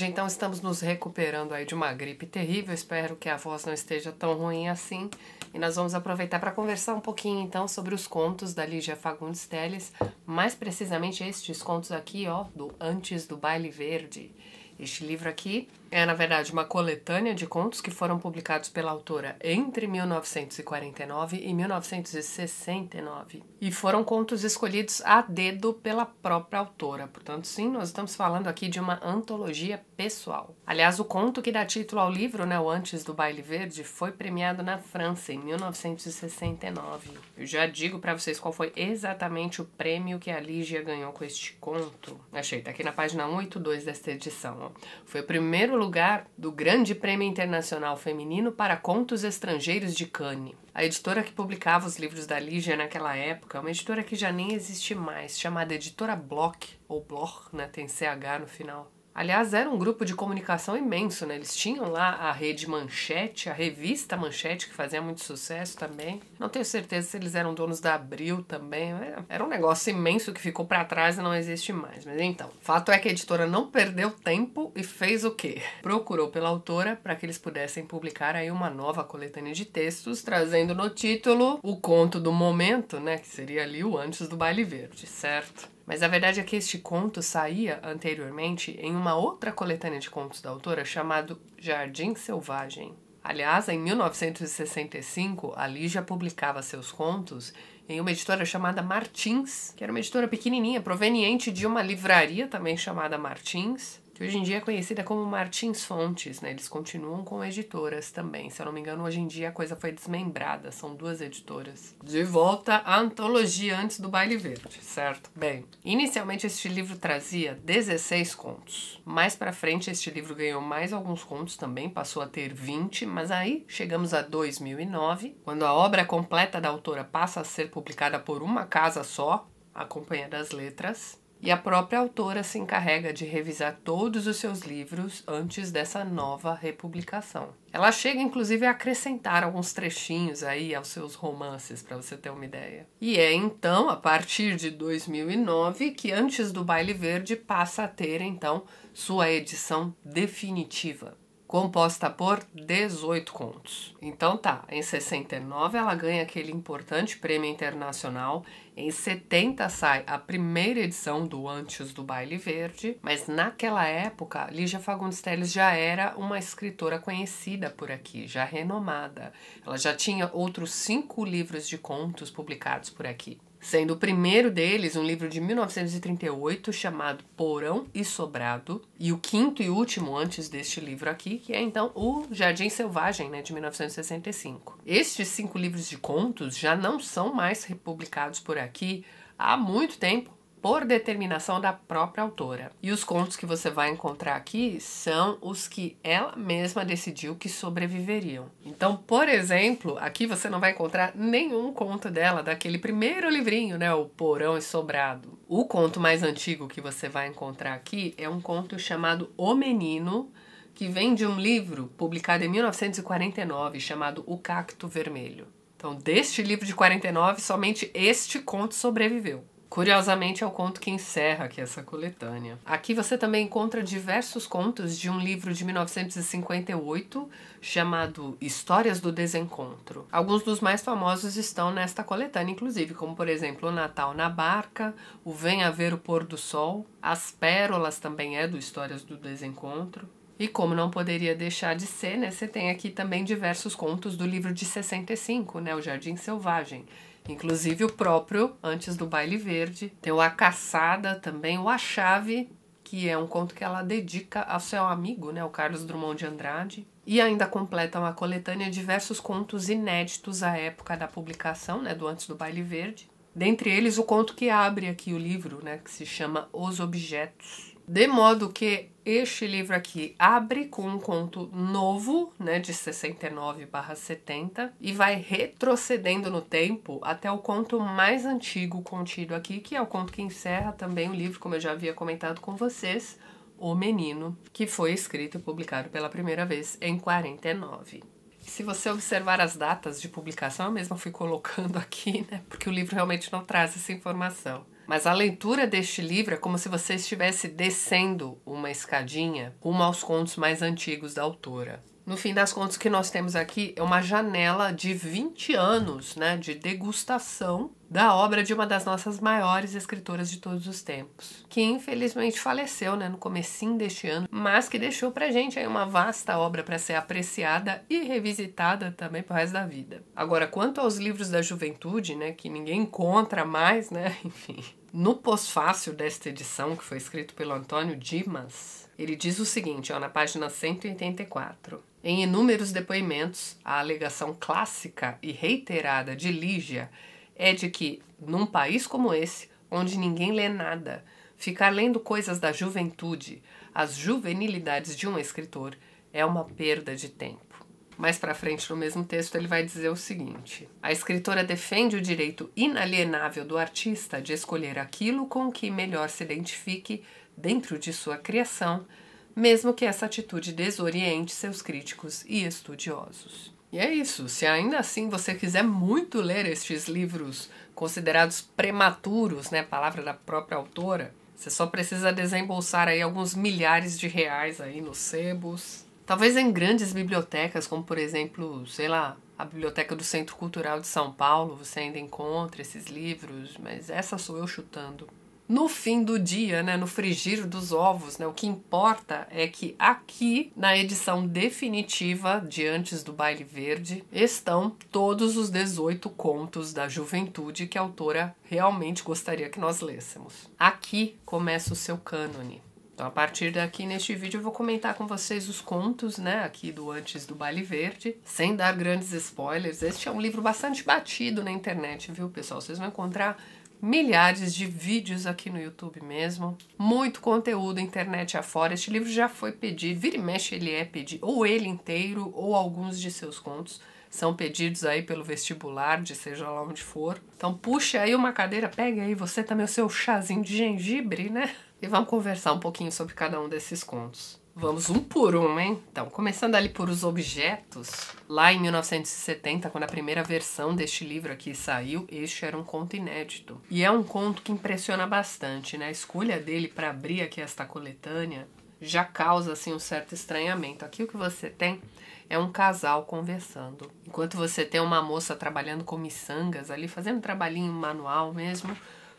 hoje, então estamos nos recuperando aí de uma gripe terrível. Espero que a voz não esteja tão ruim assim. E nós vamos aproveitar para conversar um pouquinho então sobre os contos da Lígia Fagundes Teles, mais precisamente estes contos aqui, ó, do Antes do Baile Verde. Este livro aqui é, na verdade, uma coletânea de contos que foram publicados pela autora entre 1949 e 1969. E foram contos escolhidos a dedo pela própria autora. Portanto, sim, nós estamos falando aqui de uma antologia pessoal. Aliás, o conto que dá título ao livro, né, o Antes do Baile Verde, foi premiado na França em 1969. Eu já digo para vocês qual foi exatamente o prêmio que a Lígia ganhou com este conto. Achei, tá aqui na página 182 desta edição. Ó. Foi o primeiro lugar do Grande Prêmio Internacional Feminino para Contos Estrangeiros de Cannes. A editora que publicava os livros da Lígia naquela época é uma editora que já nem existe mais, chamada Editora Bloch, ou Bloch, né, tem CH no final. Aliás, era um grupo de comunicação imenso, né? Eles tinham lá a rede Manchete, a revista Manchete, que fazia muito sucesso também. Não tenho certeza se eles eram donos da Abril também. É, era um negócio imenso que ficou para trás e não existe mais. Mas então, fato é que a editora não perdeu tempo e fez o quê? Procurou pela autora para que eles pudessem publicar aí uma nova coletânea de textos, trazendo no título o conto do momento, né? Que seria ali o Antes do Baile Verde, certo? Mas a verdade é que este conto saía anteriormente em uma outra coletânea de contos da autora chamado Jardim Selvagem. Aliás, em 1965, a Lígia publicava seus contos em uma editora chamada Martins, que era uma editora pequenininha, proveniente de uma livraria também chamada Martins, que hoje em dia é conhecida como Martins Fontes, né? Eles continuam com editoras também. Se eu não me engano, hoje em dia a coisa foi desmembrada, são duas editoras. De volta à antologia antes do Baile Verde, certo? Bem, inicialmente este livro trazia 16 contos. Mais para frente este livro ganhou mais alguns contos também, passou a ter 20, mas aí chegamos a 2009, quando a obra completa da autora passa a ser publicada por uma casa só, a Companhia das letras e a própria autora se encarrega de revisar todos os seus livros antes dessa nova republicação. Ela chega inclusive a acrescentar alguns trechinhos aí aos seus romances, para você ter uma ideia. E é então, a partir de 2009, que Antes do Baile Verde passa a ter então sua edição definitiva composta por 18 contos. Então tá, em 69 ela ganha aquele importante prêmio internacional, em 70 sai a primeira edição do Antes do Baile Verde, mas naquela época Lígia Fagundes Telles já era uma escritora conhecida por aqui, já renomada. Ela já tinha outros cinco livros de contos publicados por aqui sendo o primeiro deles um livro de 1938 chamado Porão e Sobrado, e o quinto e último antes deste livro aqui, que é então o Jardim Selvagem, né, de 1965. Estes cinco livros de contos já não são mais republicados por aqui há muito tempo, por determinação da própria autora. E os contos que você vai encontrar aqui são os que ela mesma decidiu que sobreviveriam. Então, por exemplo, aqui você não vai encontrar nenhum conto dela daquele primeiro livrinho, né, o Porão e Sobrado. O conto mais antigo que você vai encontrar aqui é um conto chamado O Menino, que vem de um livro publicado em 1949 chamado O Cacto Vermelho. Então, deste livro de 49, somente este conto sobreviveu. Curiosamente, é o conto que encerra aqui essa coletânea. Aqui você também encontra diversos contos de um livro de 1958 chamado Histórias do Desencontro. Alguns dos mais famosos estão nesta coletânea, inclusive, como por exemplo O Natal na Barca, O Vem a Ver o Pôr do Sol, As Pérolas também é do Histórias do Desencontro. E como não poderia deixar de ser, né, você tem aqui também diversos contos do livro de 65, né, O Jardim Selvagem, Inclusive o próprio Antes do Baile Verde. Tem o A Caçada também, o A Chave, que é um conto que ela dedica ao seu amigo, né, o Carlos Drummond de Andrade. E ainda completa uma coletânea de diversos contos inéditos à época da publicação, né, do Antes do Baile Verde. Dentre eles, o conto que abre aqui o livro, né, que se chama Os Objetos. De modo que este livro aqui abre com um conto novo, né, de 69/70 e vai retrocedendo no tempo até o conto mais antigo contido aqui, que é o conto que encerra também o livro, como eu já havia comentado com vocês, O Menino, que foi escrito e publicado pela primeira vez em 49. Se você observar as datas de publicação, eu mesma fui colocando aqui, né, porque o livro realmente não traz essa informação. Mas a leitura deste livro é como se você estivesse descendo uma escadinha rumo aos contos mais antigos da autora no fim das contas, o que nós temos aqui é uma janela de 20 anos né, de degustação da obra de uma das nossas maiores escritoras de todos os tempos, que infelizmente faleceu né, no comecinho deste ano, mas que deixou pra gente aí uma vasta obra para ser apreciada e revisitada também pro resto da vida. Agora, quanto aos livros da juventude, né, que ninguém encontra mais, né, enfim... No pós-fácil desta edição, que foi escrito pelo Antônio Dimas, ele diz o seguinte, ó, na página 184. Em inúmeros depoimentos, a alegação clássica e reiterada de Lígia é de que, num país como esse, onde ninguém lê nada, ficar lendo coisas da juventude, as juvenilidades de um escritor, é uma perda de tempo. Mais para frente no mesmo texto ele vai dizer o seguinte: A escritora defende o direito inalienável do artista de escolher aquilo com que melhor se identifique dentro de sua criação mesmo que essa atitude desoriente seus críticos e estudiosos. E é isso. Se ainda assim você quiser muito ler estes livros considerados prematuros, né, palavra da própria autora, você só precisa desembolsar aí alguns milhares de reais aí nos sebos. Talvez em grandes bibliotecas, como por exemplo, sei lá, a Biblioteca do Centro Cultural de São Paulo, você ainda encontra esses livros, mas essa sou eu chutando no fim do dia, né, no frigir dos ovos, né, o que importa é que aqui na edição definitiva de Antes do Baile Verde estão todos os 18 contos da juventude que a autora realmente gostaria que nós lêssemos. Aqui começa o seu cânone. Então, a partir daqui, neste vídeo, eu vou comentar com vocês os contos, né, aqui do Antes do Baile Verde, sem dar grandes spoilers. Este é um livro bastante batido na internet, viu, pessoal? Vocês vão encontrar milhares de vídeos aqui no YouTube mesmo, muito conteúdo internet afora. Este livro já foi pedido, vira e mexe ele é pedido, ou ele inteiro, ou alguns de seus contos são pedidos aí pelo vestibular, de seja lá onde for. Então puxa aí uma cadeira, pega aí você também o seu chazinho de gengibre, né? E vamos conversar um pouquinho sobre cada um desses contos. Vamos um por um, hein? Então, começando ali por os objetos, lá em 1970, quando a primeira versão deste livro aqui saiu, este era um conto inédito. E é um conto que impressiona bastante, né? A escolha dele para abrir aqui esta coletânea já causa assim um certo estranhamento. Aqui o que você tem é um casal conversando. Enquanto você tem uma moça trabalhando com miçangas ali, fazendo um trabalhinho manual mesmo,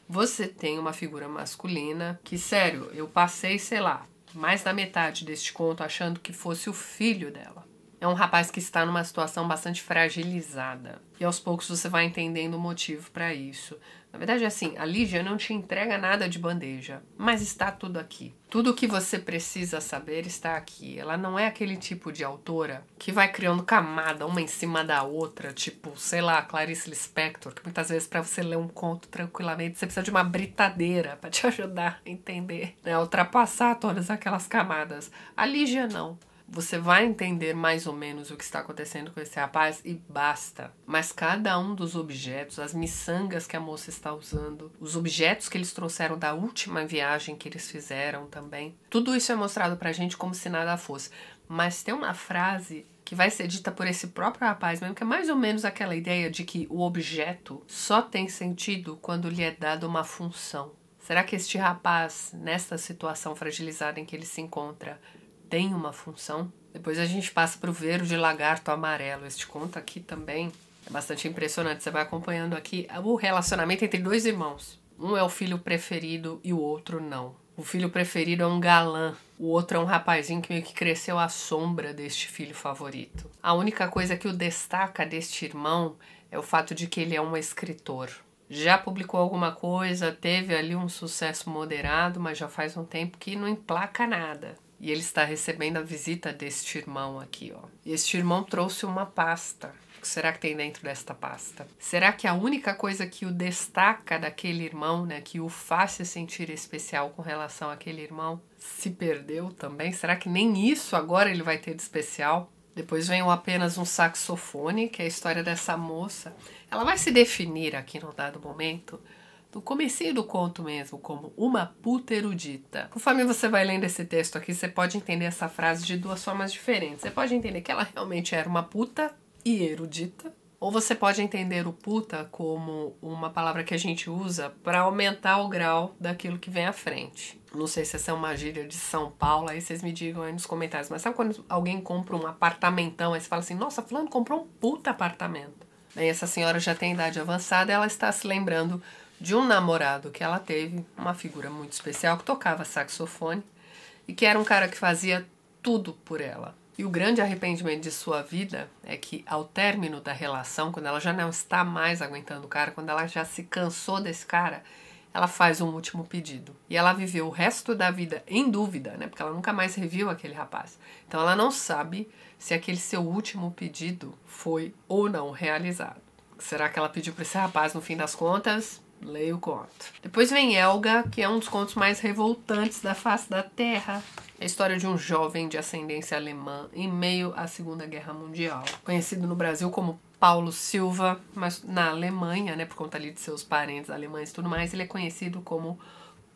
você tem uma figura masculina que, sério, eu passei, sei lá, mais da metade deste conto achando que fosse o filho dela. É um rapaz que está numa situação bastante fragilizada. E aos poucos você vai entendendo o motivo para isso. Na verdade, é assim, a Lígia não te entrega nada de bandeja, mas está tudo aqui. Tudo o que você precisa saber está aqui. Ela não é aquele tipo de autora que vai criando camada uma em cima da outra, tipo, sei lá, Clarice Lispector, que muitas vezes para você ler um conto tranquilamente, você precisa de uma britadeira para te ajudar a entender, né, ultrapassar todas aquelas camadas. A Lígia não você vai entender mais ou menos o que está acontecendo com esse rapaz e basta. Mas cada um dos objetos, as miçangas que a moça está usando, os objetos que eles trouxeram da última viagem que eles fizeram também, tudo isso é mostrado pra gente como se nada fosse. Mas tem uma frase que vai ser dita por esse próprio rapaz mesmo, que é mais ou menos aquela ideia de que o objeto só tem sentido quando lhe é dada uma função. Será que este rapaz, nesta situação fragilizada em que ele se encontra, tem uma função. Depois a gente passa para o verde de lagarto amarelo. Este conto aqui também é bastante impressionante. Você vai acompanhando aqui o relacionamento entre dois irmãos. Um é o filho preferido e o outro não. O filho preferido é um galã, o outro é um rapazinho que meio que cresceu à sombra deste filho favorito. A única coisa que o destaca deste irmão é o fato de que ele é um escritor. Já publicou alguma coisa, teve ali um sucesso moderado, mas já faz um tempo que não emplaca nada. E ele está recebendo a visita deste irmão aqui, ó. E este irmão trouxe uma pasta. O que será que tem dentro desta pasta? Será que a única coisa que o destaca daquele irmão, né, que o faz se sentir especial com relação àquele irmão, se perdeu também? Será que nem isso agora ele vai ter de especial? Depois vem apenas um saxofone, que é a história dessa moça. Ela vai se definir aqui no dado momento do comecinho do conto mesmo, como uma puta erudita. Conforme você vai lendo esse texto aqui, você pode entender essa frase de duas formas diferentes. Você pode entender que ela realmente era uma puta e erudita, ou você pode entender o puta como uma palavra que a gente usa para aumentar o grau daquilo que vem à frente. Não sei se essa é uma gíria de São Paulo, aí vocês me digam aí nos comentários. Mas sabe quando alguém compra um apartamentão, aí você fala assim, nossa, fulano comprou um puta apartamento. Bem, essa senhora já tem idade avançada, ela está se lembrando de um namorado que ela teve, uma figura muito especial, que tocava saxofone e que era um cara que fazia tudo por ela. E o grande arrependimento de sua vida é que, ao término da relação, quando ela já não está mais aguentando o cara, quando ela já se cansou desse cara, ela faz um último pedido. E ela viveu o resto da vida em dúvida, né? Porque ela nunca mais reviu aquele rapaz. Então ela não sabe se aquele seu último pedido foi ou não realizado. Será que ela pediu para esse rapaz no fim das contas? Leia o conto. Depois vem Elga, que é um dos contos mais revoltantes da face da Terra. É a história de um jovem de ascendência alemã em meio à Segunda Guerra Mundial, conhecido no Brasil como Paulo Silva, mas na Alemanha, né, por conta ali de seus parentes alemães e tudo mais, ele é conhecido como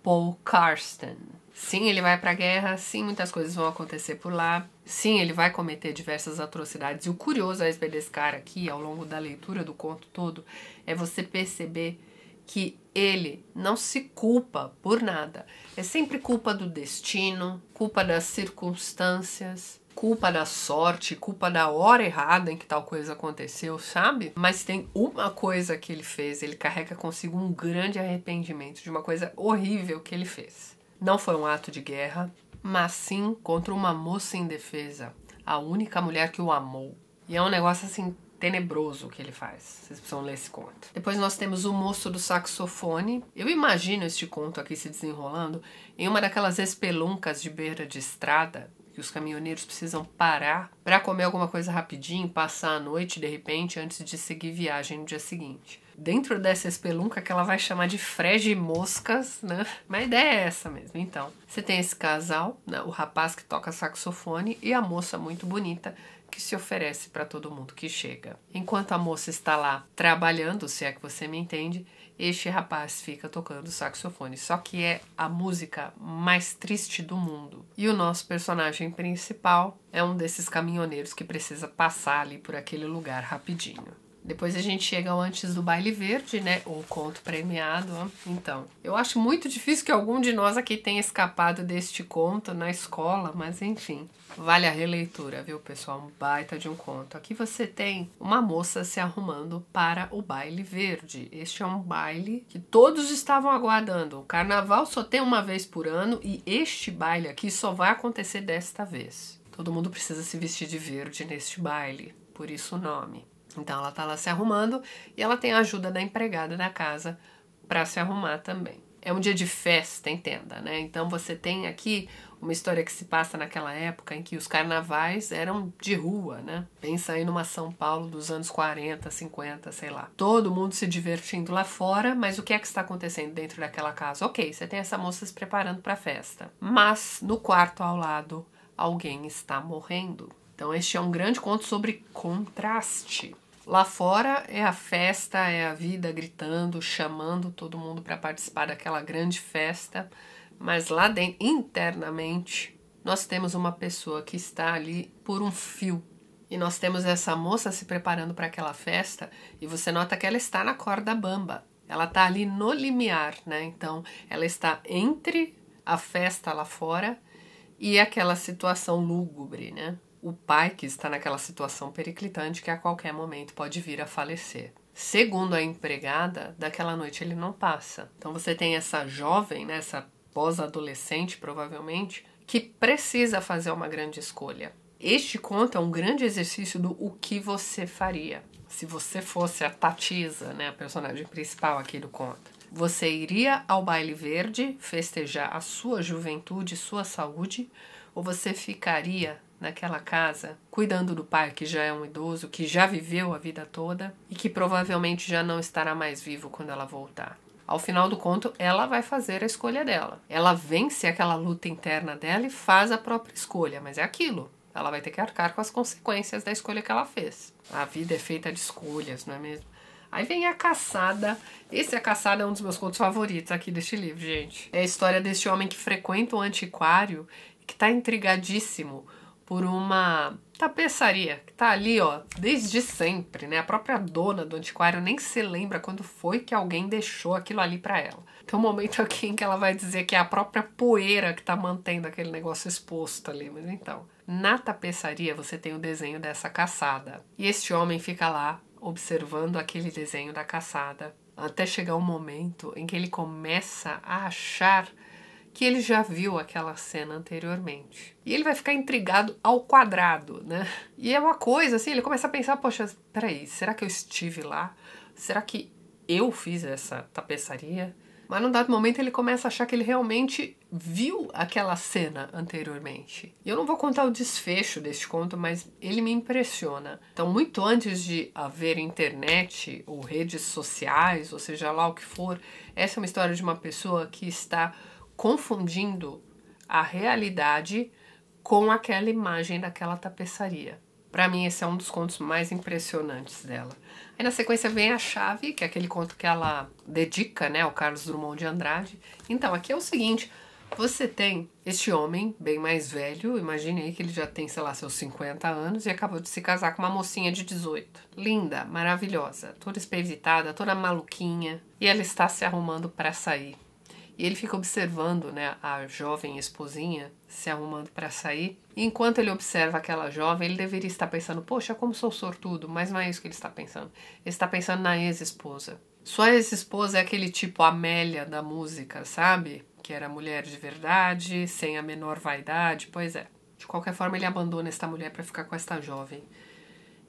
Paul Karsten. Sim, ele vai para a guerra, sim, muitas coisas vão acontecer por lá. Sim, ele vai cometer diversas atrocidades. E o curioso a respeito desse cara aqui, ao longo da leitura do conto todo, é você perceber que ele não se culpa por nada. É sempre culpa do destino, culpa das circunstâncias, culpa da sorte, culpa da hora errada em que tal coisa aconteceu, sabe? Mas tem uma coisa que ele fez, ele carrega consigo um grande arrependimento de uma coisa horrível que ele fez. Não foi um ato de guerra, mas sim contra uma moça indefesa, a única mulher que o amou. E é um negócio assim tenebroso que ele faz. Vocês precisam ler esse conto. Depois nós temos O Moço do Saxofone. Eu imagino este conto aqui se desenrolando em uma daquelas espeluncas de beira de estrada que os caminhoneiros precisam parar para comer alguma coisa rapidinho, passar a noite de repente antes de seguir viagem no dia seguinte. Dentro dessa espelunca que ela vai chamar de frege moscas, né? Mas a ideia é essa mesmo. Então, você tem esse casal, né? o rapaz que toca saxofone e a moça muito bonita que se oferece para todo mundo que chega. Enquanto a moça está lá trabalhando, se é que você me entende, este rapaz fica tocando saxofone, só que é a música mais triste do mundo. E o nosso personagem principal é um desses caminhoneiros que precisa passar ali por aquele lugar rapidinho. Depois a gente chega ao Antes do Baile Verde, né? O Conto Premiado. Então, eu acho muito difícil que algum de nós aqui tenha escapado deste conto na escola, mas enfim, vale a releitura, viu, pessoal? Um baita de um conto. Aqui você tem uma moça se arrumando para o Baile Verde. Este é um baile que todos estavam aguardando. O carnaval só tem uma vez por ano e este baile aqui só vai acontecer desta vez. Todo mundo precisa se vestir de verde neste baile, por isso o nome. Então ela está lá se arrumando e ela tem a ajuda da empregada da casa para se arrumar também. É um dia de festa, entenda, né? Então você tem aqui uma história que se passa naquela época em que os carnavais eram de rua, né? Pensa aí numa São Paulo dos anos 40, 50, sei lá. Todo mundo se divertindo lá fora, mas o que é que está acontecendo dentro daquela casa? OK, você tem essa moça se preparando para a festa, mas no quarto ao lado alguém está morrendo. Então este é um grande conto sobre contraste. Lá fora é a festa, é a vida gritando, chamando todo mundo para participar daquela grande festa, mas lá dentro, internamente, nós temos uma pessoa que está ali por um fio. E nós temos essa moça se preparando para aquela festa e você nota que ela está na corda bamba. Ela está ali no limiar, né? Então, ela está entre a festa lá fora e aquela situação lúgubre, né? o pai que está naquela situação periclitante que a qualquer momento pode vir a falecer. Segundo a empregada, daquela noite ele não passa. Então você tem essa jovem, né, essa pós-adolescente provavelmente, que precisa fazer uma grande escolha. Este conto é um grande exercício do o que você faria se você fosse a Tatisa, né, a personagem principal aqui do conto. Você iria ao baile verde festejar a sua juventude, sua saúde, ou você ficaria naquela casa, cuidando do pai que já é um idoso, que já viveu a vida toda e que provavelmente já não estará mais vivo quando ela voltar. Ao final do conto, ela vai fazer a escolha dela. Ela vence aquela luta interna dela e faz a própria escolha, mas é aquilo. Ela vai ter que arcar com as consequências da escolha que ela fez. A vida é feita de escolhas, não é mesmo? Aí vem a caçada. Esse a caçada é um dos meus contos favoritos aqui deste livro, gente. É a história deste homem que frequenta o antiquário e que está intrigadíssimo por uma tapeçaria que tá ali, ó, desde sempre, né? A própria dona do antiquário nem se lembra quando foi que alguém deixou aquilo ali para ela. Tem um momento aqui em que ela vai dizer que é a própria poeira que tá mantendo aquele negócio exposto ali, mas então. Na tapeçaria você tem o desenho dessa caçada. E este homem fica lá observando aquele desenho da caçada até chegar um momento em que ele começa a achar que ele já viu aquela cena anteriormente. E ele vai ficar intrigado ao quadrado, né? E é uma coisa assim, ele começa a pensar, poxa, peraí, será que eu estive lá? Será que eu fiz essa tapeçaria? Mas num dado momento ele começa a achar que ele realmente viu aquela cena anteriormente. Eu não vou contar o desfecho deste conto, mas ele me impressiona. Então, muito antes de haver internet ou redes sociais, ou seja lá o que for, essa é uma história de uma pessoa que está confundindo a realidade com aquela imagem daquela tapeçaria. Para mim, esse é um dos contos mais impressionantes dela. Aí na sequência vem a chave, que é aquele conto que ela dedica, né, ao Carlos Drummond de Andrade. Então, aqui é o seguinte, você tem este homem bem mais velho, imagine aí que ele já tem, sei lá, seus 50 anos e acabou de se casar com uma mocinha de 18. Linda, maravilhosa, toda espevitada, toda maluquinha, e ela está se arrumando para sair. E ele fica observando né, a jovem esposinha se arrumando para sair. E enquanto ele observa aquela jovem, ele deveria estar pensando: poxa, como sou sortudo, mas não é isso que ele está pensando. Ele está pensando na ex-esposa. Sua ex-esposa é aquele tipo Amélia da música, sabe? Que era mulher de verdade, sem a menor vaidade, pois é. De qualquer forma, ele abandona esta mulher para ficar com esta jovem.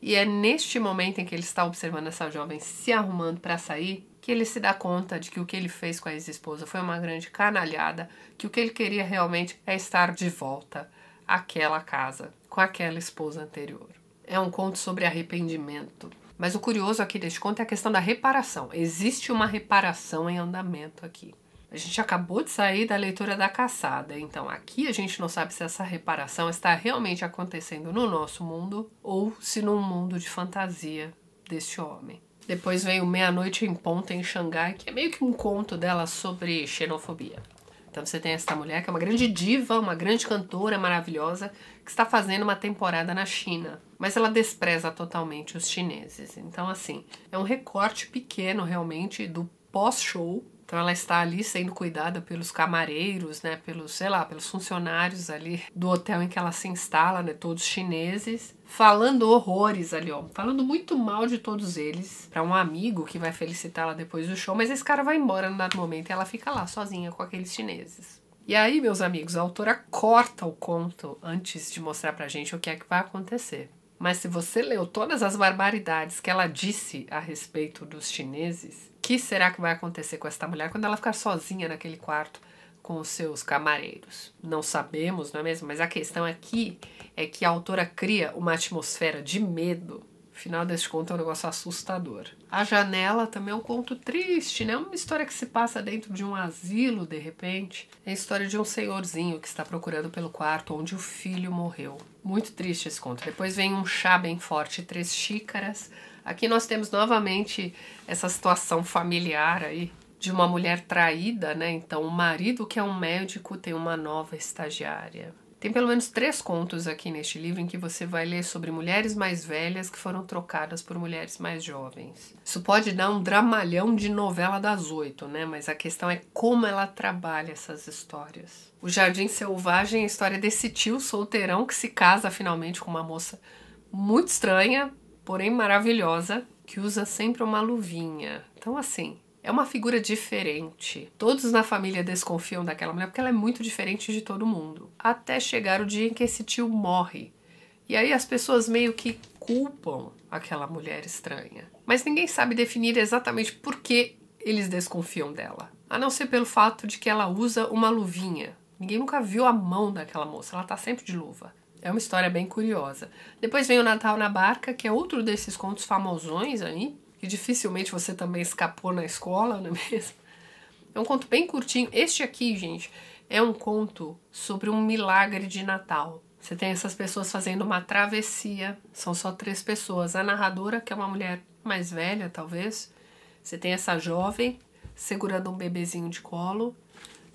E é neste momento em que ele está observando essa jovem se arrumando para sair que ele se dá conta de que o que ele fez com a ex-esposa foi uma grande canalhada, que o que ele queria realmente é estar de volta àquela casa, com aquela esposa anterior. É um conto sobre arrependimento. Mas o curioso aqui deste conto é a questão da reparação. Existe uma reparação em andamento aqui. A gente acabou de sair da leitura da caçada, então aqui a gente não sabe se essa reparação está realmente acontecendo no nosso mundo ou se num mundo de fantasia deste homem. Depois veio Meia-Noite em Ponta, em Xangai, que é meio que um conto dela sobre xenofobia. Então você tem essa mulher que é uma grande diva, uma grande cantora maravilhosa, que está fazendo uma temporada na China. Mas ela despreza totalmente os chineses. Então, assim, é um recorte pequeno realmente do pós-show então ela está ali sendo cuidada pelos camareiros, né, pelos, sei lá, pelos funcionários ali do hotel em que ela se instala, né, todos chineses, falando horrores ali, ó, falando muito mal de todos eles para um amigo que vai felicitá-la depois do show, mas esse cara vai embora no dado momento e ela fica lá sozinha com aqueles chineses. E aí, meus amigos, a autora corta o conto antes de mostrar pra gente o que é que vai acontecer. Mas se você leu todas as barbaridades que ela disse a respeito dos chineses, que será que vai acontecer com esta mulher quando ela ficar sozinha naquele quarto com os seus camareiros? Não sabemos, não é mesmo? Mas a questão aqui é que a autora cria uma atmosfera de medo. Final deste conto é um negócio assustador. A Janela também é um conto triste, né? É uma história que se passa dentro de um asilo, de repente. É a história de um senhorzinho que está procurando pelo quarto onde o filho morreu. Muito triste esse conto. Depois vem um chá bem forte, três xícaras, Aqui nós temos novamente essa situação familiar aí de uma mulher traída, né? Então, o marido que é um médico tem uma nova estagiária. Tem pelo menos três contos aqui neste livro em que você vai ler sobre mulheres mais velhas que foram trocadas por mulheres mais jovens. Isso pode dar um dramalhão de novela das oito, né? Mas a questão é como ela trabalha essas histórias. O Jardim Selvagem é a história desse tio solteirão que se casa finalmente com uma moça muito estranha, porém maravilhosa, que usa sempre uma luvinha. Então, assim, é uma figura diferente. Todos na família desconfiam daquela mulher porque ela é muito diferente de todo mundo. Até chegar o dia em que esse tio morre. E aí as pessoas meio que culpam aquela mulher estranha. Mas ninguém sabe definir exatamente por que eles desconfiam dela. A não ser pelo fato de que ela usa uma luvinha. Ninguém nunca viu a mão daquela moça, ela tá sempre de luva. É uma história bem curiosa. Depois vem o Natal na Barca, que é outro desses contos famosões aí, que dificilmente você também escapou na escola, não é mesmo? É um conto bem curtinho. Este aqui, gente, é um conto sobre um milagre de Natal. Você tem essas pessoas fazendo uma travessia, são só três pessoas. A narradora, que é uma mulher mais velha, talvez. Você tem essa jovem segurando um bebezinho de colo.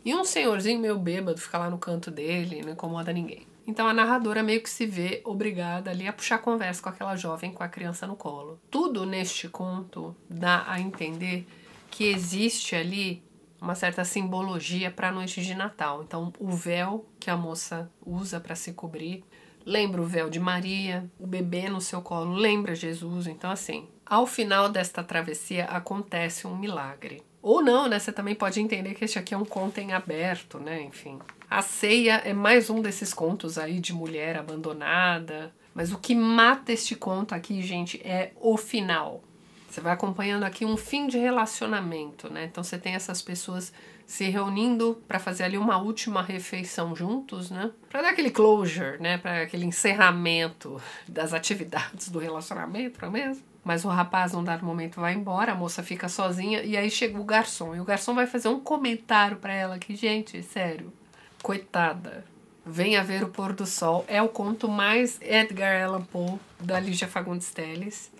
E um senhorzinho meio bêbado fica lá no canto dele, não incomoda ninguém. Então a narradora meio que se vê obrigada ali a puxar conversa com aquela jovem com a criança no colo. Tudo neste conto dá a entender que existe ali uma certa simbologia para a noite de Natal. Então o véu que a moça usa para se cobrir lembra o véu de Maria, o bebê no seu colo lembra Jesus. Então assim, ao final desta travessia acontece um milagre. Ou não, né? Você também pode entender que este aqui é um conto em aberto, né? Enfim, a ceia é mais um desses contos aí de mulher abandonada. Mas o que mata este conto aqui, gente, é o final. Você vai acompanhando aqui um fim de relacionamento, né? Então você tem essas pessoas se reunindo para fazer ali uma última refeição juntos, né? Para dar aquele closure, né? Para aquele encerramento das atividades do relacionamento, não é mesmo? Mas o rapaz, num dado momento, vai embora, a moça fica sozinha e aí chega o garçom. E o garçom vai fazer um comentário para ela que, gente, sério, Coitada. Venha ver o pôr do sol. É o conto mais Edgar Allan Poe da Lígia Fagundes Telles.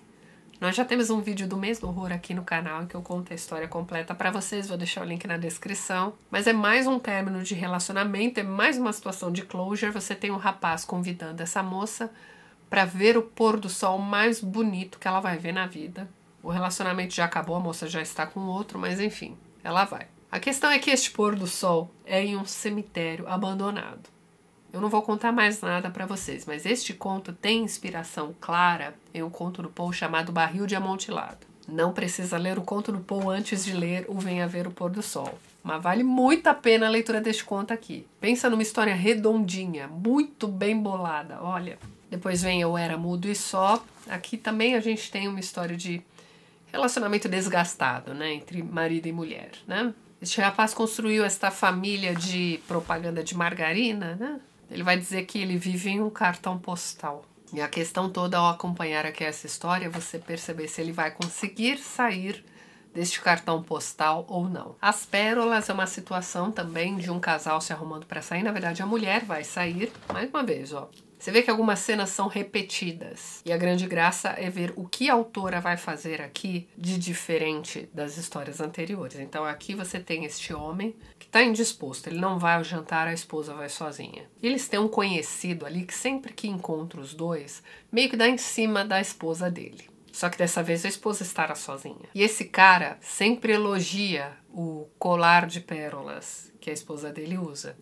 Nós já temos um vídeo do mesmo horror aqui no canal em que eu conto a história completa para vocês, vou deixar o link na descrição. Mas é mais um término de relacionamento, é mais uma situação de closure. Você tem um rapaz convidando essa moça para ver o pôr do sol mais bonito que ela vai ver na vida. O relacionamento já acabou, a moça já está com outro, mas enfim, ela vai. A questão é que este pôr do sol é em um cemitério abandonado. Eu não vou contar mais nada para vocês, mas este conto tem inspiração clara em um conto do Poe chamado Barril de Amontilado. Não precisa ler o conto do Poe antes de ler o Venha Ver o Pôr do Sol. Mas vale muito a pena a leitura deste conto aqui. Pensa numa história redondinha, muito bem bolada, olha. Depois vem Eu Era Mudo e Só. Aqui também a gente tem uma história de relacionamento desgastado, né, entre marido e mulher, né? Este rapaz construiu esta família de propaganda de margarina, né? Ele vai dizer que ele vive em um cartão postal. E a questão toda ao acompanhar aqui essa história é você perceber se ele vai conseguir sair deste cartão postal ou não. As pérolas é uma situação também de um casal se arrumando para sair. Na verdade, a mulher vai sair, mais uma vez, ó. Você vê que algumas cenas são repetidas. E a grande graça é ver o que a autora vai fazer aqui de diferente das histórias anteriores. Então aqui você tem este homem que está indisposto, ele não vai ao jantar, a esposa vai sozinha. E eles têm um conhecido ali que sempre que encontra os dois, meio que dá em cima da esposa dele. Só que dessa vez a esposa estará sozinha. E esse cara sempre elogia o colar de pérolas que a esposa dele usa.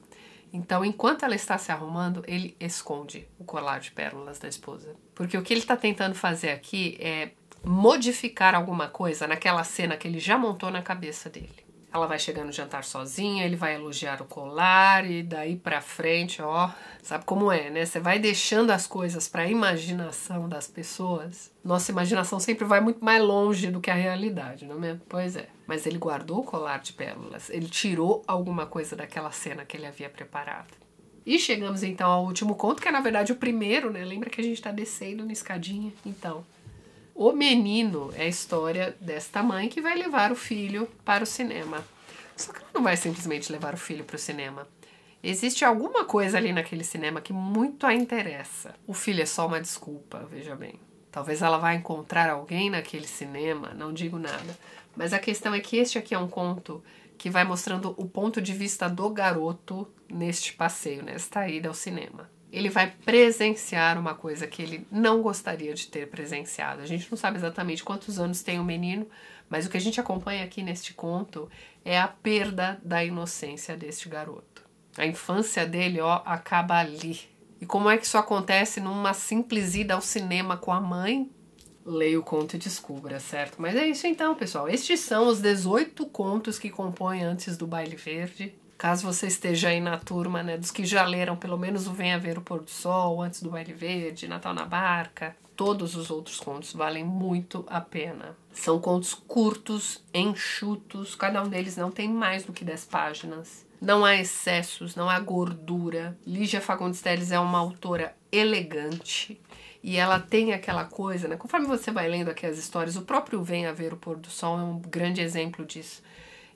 Então, enquanto ela está se arrumando, ele esconde o colar de pérolas da esposa. Porque o que ele está tentando fazer aqui é modificar alguma coisa naquela cena que ele já montou na cabeça dele. Ela vai chegar no jantar sozinha, ele vai elogiar o colar e daí pra frente, ó, sabe como é, né? Você vai deixando as coisas pra imaginação das pessoas. Nossa imaginação sempre vai muito mais longe do que a realidade, não é mesmo? Pois é. Mas ele guardou o colar de pérolas, ele tirou alguma coisa daquela cena que ele havia preparado. E chegamos então ao último conto, que é na verdade o primeiro, né? Lembra que a gente tá descendo na escadinha? Então, o Menino é a história desta mãe que vai levar o filho para o cinema. Só que ela não vai simplesmente levar o filho para o cinema. Existe alguma coisa ali naquele cinema que muito a interessa. O filho é só uma desculpa, veja bem. Talvez ela vá encontrar alguém naquele cinema, não digo nada. Mas a questão é que este aqui é um conto que vai mostrando o ponto de vista do garoto neste passeio, nesta ida ao cinema ele vai presenciar uma coisa que ele não gostaria de ter presenciado. A gente não sabe exatamente quantos anos tem o menino, mas o que a gente acompanha aqui neste conto é a perda da inocência deste garoto. A infância dele, ó, acaba ali. E como é que isso acontece numa simples ida ao cinema com a mãe? Leia o conto e descubra, certo? Mas é isso então, pessoal. Estes são os 18 contos que compõem Antes do Baile Verde. Caso você esteja aí na turma, né, dos que já leram pelo menos o Venha Ver o Pôr do Sol, Antes do Baile Verde, Natal na Barca, todos os outros contos valem muito a pena. São contos curtos, enxutos, cada um deles não tem mais do que 10 páginas. Não há excessos, não há gordura. Lígia Fagundes Telles é uma autora elegante e ela tem aquela coisa, né? Conforme você vai lendo aqui as histórias, o próprio Vem a Ver o Pôr do Sol é um grande exemplo disso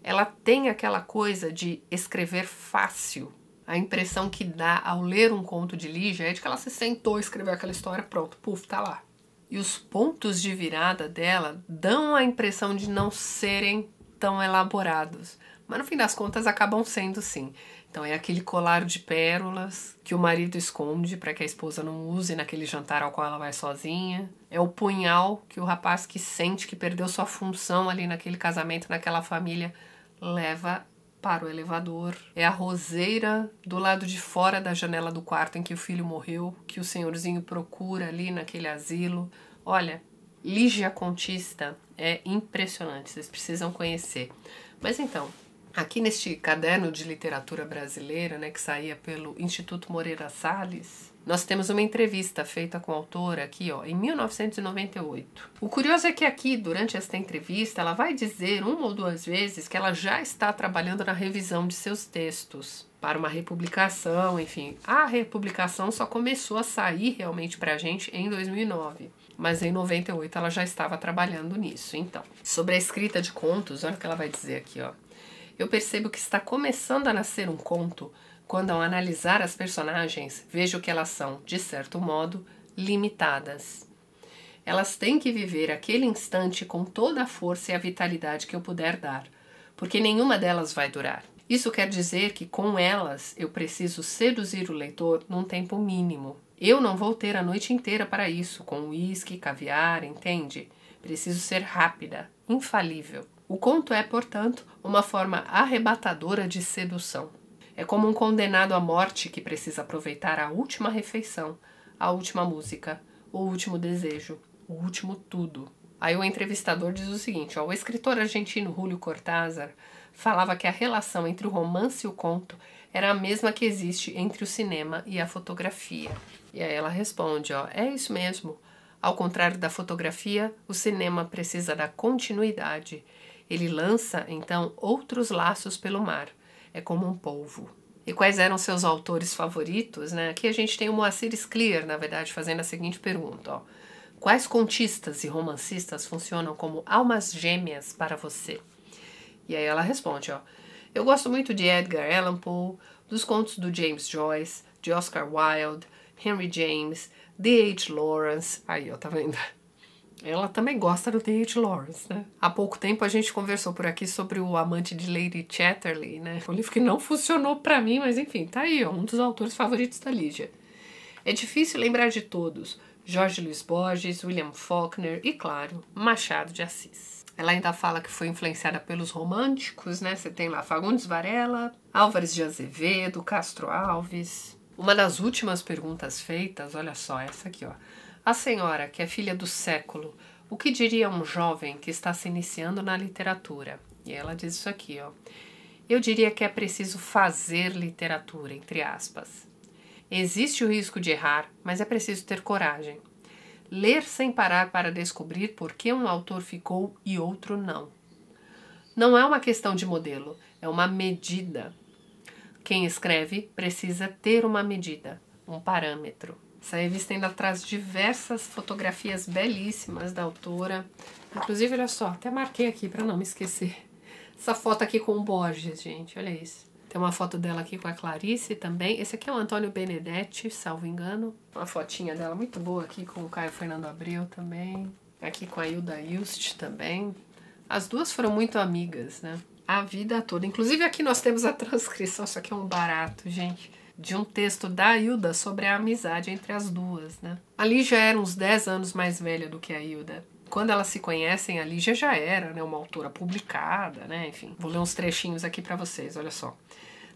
ela tem aquela coisa de escrever fácil. A impressão que dá ao ler um conto de Lígia é de que ela se sentou, escreveu aquela história, pronto, puf, tá lá. E os pontos de virada dela dão a impressão de não serem tão elaborados, mas no fim das contas acabam sendo sim. Então é aquele colar de pérolas que o marido esconde para que a esposa não use naquele jantar ao qual ela vai sozinha. É o punhal que o rapaz que sente que perdeu sua função ali naquele casamento, naquela família, leva para o elevador. É a roseira do lado de fora da janela do quarto em que o filho morreu, que o senhorzinho procura ali naquele asilo. Olha, Lígia Contista é impressionante, vocês precisam conhecer. Mas então, aqui neste caderno de literatura brasileira, né, que saía pelo Instituto Moreira Salles, nós temos uma entrevista feita com a autora aqui, ó, em 1998. O curioso é que aqui, durante esta entrevista, ela vai dizer uma ou duas vezes que ela já está trabalhando na revisão de seus textos para uma republicação, enfim. A republicação só começou a sair realmente para a gente em 2009, mas em 98 ela já estava trabalhando nisso. Então, sobre a escrita de contos, olha o que ela vai dizer aqui, ó eu percebo que está começando a nascer um conto quando, ao analisar as personagens, vejo que elas são, de certo modo, limitadas. Elas têm que viver aquele instante com toda a força e a vitalidade que eu puder dar, porque nenhuma delas vai durar. Isso quer dizer que com elas eu preciso seduzir o leitor num tempo mínimo. Eu não vou ter a noite inteira para isso, com uísque, caviar, entende? Preciso ser rápida, infalível. O conto é, portanto, uma forma arrebatadora de sedução. É como um condenado à morte que precisa aproveitar a última refeição, a última música, o último desejo, o último tudo. Aí o entrevistador diz o seguinte: ó, o escritor argentino Julio Cortázar falava que a relação entre o romance e o conto era a mesma que existe entre o cinema e a fotografia. E aí ela responde: ó, é isso mesmo. Ao contrário da fotografia, o cinema precisa da continuidade ele lança, então, outros laços pelo mar. É como um polvo. E quais eram seus autores favoritos? Né? Aqui a gente tem o Moacir Scliar, na verdade, fazendo a seguinte pergunta. Ó. Quais contistas e romancistas funcionam como almas gêmeas para você? E aí ela responde, ó. Eu gosto muito de Edgar Allan Poe, dos contos do James Joyce, de Oscar Wilde, Henry James, D.H. Lawrence. Aí, ó, tá vendo? ela também gosta do David Lawrence, né? Há pouco tempo a gente conversou por aqui sobre o amante de Lady Chatterley, né? Um livro que não funcionou para mim, mas enfim, tá aí, ó, um dos autores favoritos da Lídia. É difícil lembrar de todos. Jorge Luiz Borges, William Faulkner e, claro, Machado de Assis. Ela ainda fala que foi influenciada pelos românticos, né? Você tem lá Fagundes Varela, Álvares de Azevedo, Castro Alves. Uma das últimas perguntas feitas, olha só essa aqui, ó. A senhora, que é filha do século, o que diria um jovem que está se iniciando na literatura? E ela diz isso aqui, ó. Eu diria que é preciso fazer literatura, entre aspas. Existe o risco de errar, mas é preciso ter coragem. Ler sem parar para descobrir por que um autor ficou e outro não. Não é uma questão de modelo, é uma medida. Quem escreve precisa ter uma medida, um parâmetro. Essa revista ainda traz diversas fotografias belíssimas da autora. Inclusive, olha só, até marquei aqui para não me esquecer. Essa foto aqui com o Borges, gente, olha isso. Tem uma foto dela aqui com a Clarice também. Esse aqui é o Antônio Benedetti, salvo engano. Uma fotinha dela muito boa aqui com o Caio Fernando Abreu também. Aqui com a Hilda Hilst também. As duas foram muito amigas, né? A vida toda. Inclusive aqui nós temos a transcrição. Só que é um barato, gente de um texto da Hilda sobre a amizade entre as duas. Né? A Lígia era uns 10 anos mais velha do que a Hilda. Quando elas se conhecem, a Lígia já era né, uma autora publicada, né? enfim. Vou ler uns trechinhos aqui para vocês, olha só.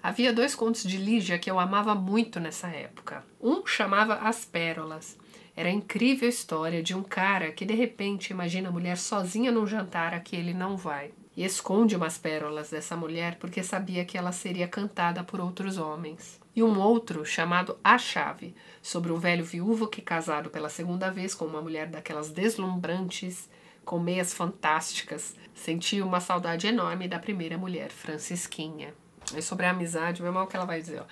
Havia dois contos de Lígia que eu amava muito nessa época. Um chamava As Pérolas. Era a incrível história de um cara que de repente imagina a mulher sozinha num jantar a que ele não vai e esconde umas pérolas dessa mulher porque sabia que ela seria cantada por outros homens e um outro chamado A Chave, sobre um velho viúvo que, casado pela segunda vez com uma mulher daquelas deslumbrantes, com meias fantásticas, sentiu uma saudade enorme da primeira mulher, Francisquinha. E sobre a amizade, meu mal que ela vai dizer, ó.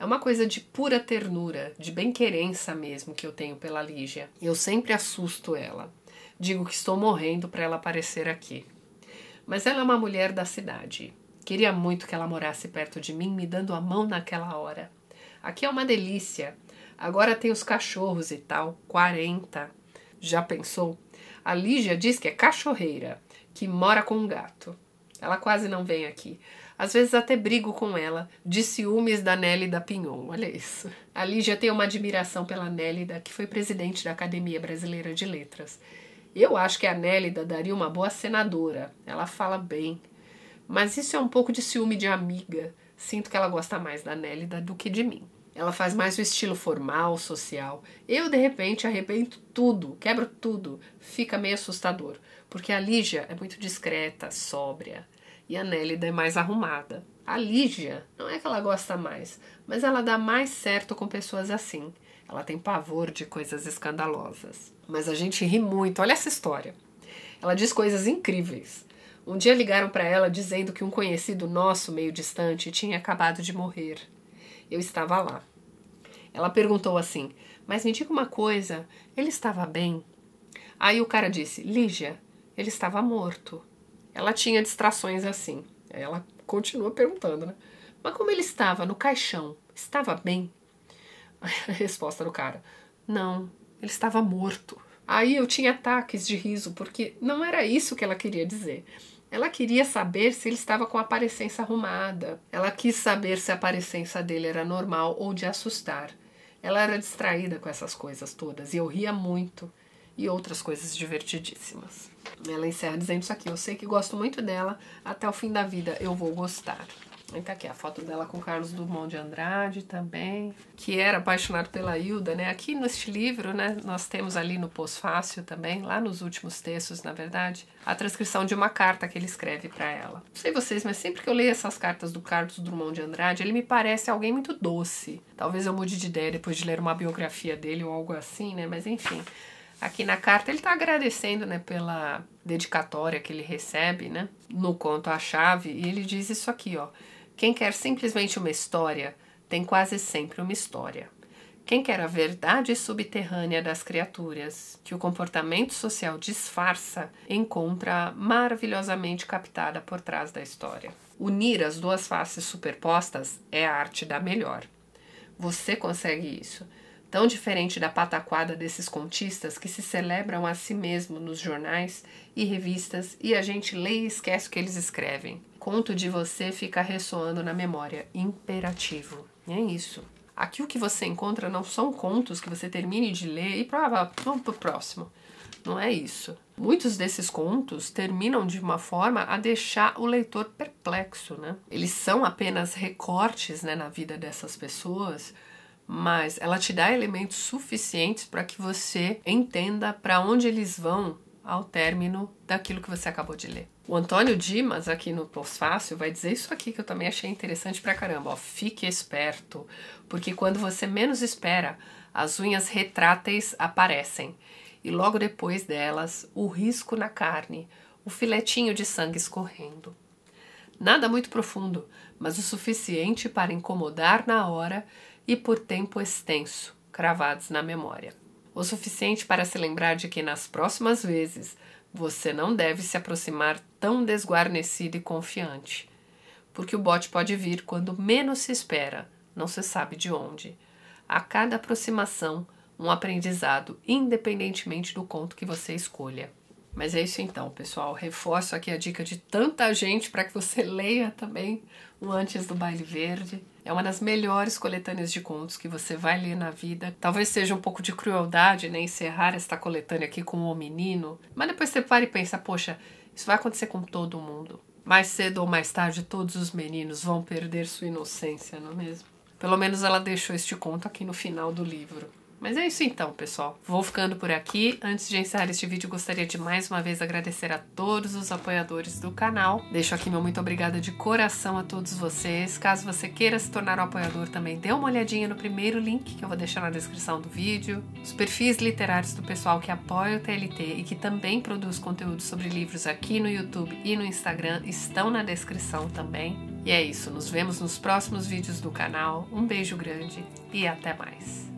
É uma coisa de pura ternura, de bem-querença mesmo que eu tenho pela Lígia. Eu sempre assusto ela. Digo que estou morrendo para ela aparecer aqui. Mas ela é uma mulher da cidade, Queria muito que ela morasse perto de mim, me dando a mão naquela hora. Aqui é uma delícia. Agora tem os cachorros e tal. 40. Já pensou? A Lígia diz que é cachorreira, que mora com um gato. Ela quase não vem aqui. Às vezes até brigo com ela, de ciúmes da Nélida Pinhon. Olha isso. A Lígia tem uma admiração pela Nélida, que foi presidente da Academia Brasileira de Letras. Eu acho que a Nélida daria uma boa senadora. Ela fala bem, mas isso é um pouco de ciúme de amiga. Sinto que ela gosta mais da Nélida do que de mim. Ela faz mais o estilo formal, social. Eu, de repente, arrebento tudo, quebro tudo. Fica meio assustador, porque a Lígia é muito discreta, sóbria, e a Nélida é mais arrumada. A Lígia, não é que ela gosta mais, mas ela dá mais certo com pessoas assim. Ela tem pavor de coisas escandalosas. Mas a gente ri muito, olha essa história. Ela diz coisas incríveis. Um dia ligaram para ela dizendo que um conhecido nosso, meio distante, tinha acabado de morrer. Eu estava lá. Ela perguntou assim: Mas me diga uma coisa, ele estava bem? Aí o cara disse: Lígia, ele estava morto. Ela tinha distrações assim. ela continua perguntando, né? Mas como ele estava no caixão? Estava bem? A resposta do cara: Não, ele estava morto. Aí eu tinha ataques de riso, porque não era isso que ela queria dizer. Ela queria saber se ele estava com a aparência arrumada. Ela quis saber se a aparência dele era normal ou de assustar. Ela era distraída com essas coisas todas e eu ria muito e outras coisas divertidíssimas. Ela encerra dizendo isso aqui: Eu sei que gosto muito dela, até o fim da vida eu vou gostar. E tá aqui a foto dela com Carlos Dumont de Andrade também, que era apaixonado pela Hilda, né? Aqui neste livro, né, nós temos ali no pós-fácil também, lá nos últimos textos, na verdade, a transcrição de uma carta que ele escreve para ela. Não sei vocês, mas sempre que eu leio essas cartas do Carlos Dumont de Andrade, ele me parece alguém muito doce. Talvez eu mude de ideia depois de ler uma biografia dele ou algo assim, né? Mas enfim, aqui na carta ele está agradecendo né, pela dedicatória que ele recebe né, no conto A Chave, e ele diz isso aqui, ó. Quem quer simplesmente uma história tem quase sempre uma história. Quem quer a verdade subterrânea das criaturas, que o comportamento social disfarça, encontra maravilhosamente captada por trás da história. Unir as duas faces superpostas é a arte da melhor. Você consegue isso. Tão diferente da pataquada desses contistas que se celebram a si mesmo nos jornais e revistas e a gente lê e esquece o que eles escrevem conto de você fica ressoando na memória. Imperativo. É isso. Aqui o que você encontra não são contos que você termine de ler e prova, vamos pro próximo. Não é isso. Muitos desses contos terminam de uma forma a deixar o leitor perplexo, né? Eles são apenas recortes né, na vida dessas pessoas, mas ela te dá elementos suficientes para que você entenda para onde eles vão ao término daquilo que você acabou de ler. O Antônio Dimas, aqui no Pós-Fácil, vai dizer isso aqui que eu também achei interessante pra caramba. Ó, fique esperto, porque quando você menos espera, as unhas retráteis aparecem. E logo depois delas, o risco na carne, o filetinho de sangue escorrendo. Nada muito profundo, mas o suficiente para incomodar na hora e por tempo extenso, cravados na memória. O suficiente para se lembrar de que nas próximas vezes você não deve se aproximar tão desguarnecido e confiante, porque o bote pode vir quando menos se espera, não se sabe de onde. A cada aproximação, um aprendizado, independentemente do conto que você escolha. Mas é isso então, pessoal. Reforço aqui a dica de tanta gente para que você leia também o Antes do Baile Verde. É uma das melhores coletâneas de contos que você vai ler na vida. Talvez seja um pouco de crueldade, né, encerrar esta coletânea aqui com o um menino, mas depois você para e pensa, poxa, isso vai acontecer com todo mundo. Mais cedo ou mais tarde, todos os meninos vão perder sua inocência, não é mesmo? Pelo menos ela deixou este conto aqui no final do livro. Mas é isso então, pessoal. Vou ficando por aqui. Antes de encerrar este vídeo, gostaria de mais uma vez agradecer a todos os apoiadores do canal. Deixo aqui meu muito obrigada de coração a todos vocês. Caso você queira se tornar um apoiador também, dê uma olhadinha no primeiro link que eu vou deixar na descrição do vídeo. Os perfis literários do pessoal que apoia o TLT e que também produz conteúdo sobre livros aqui no YouTube e no Instagram estão na descrição também. E é isso, nos vemos nos próximos vídeos do canal. Um beijo grande e até mais.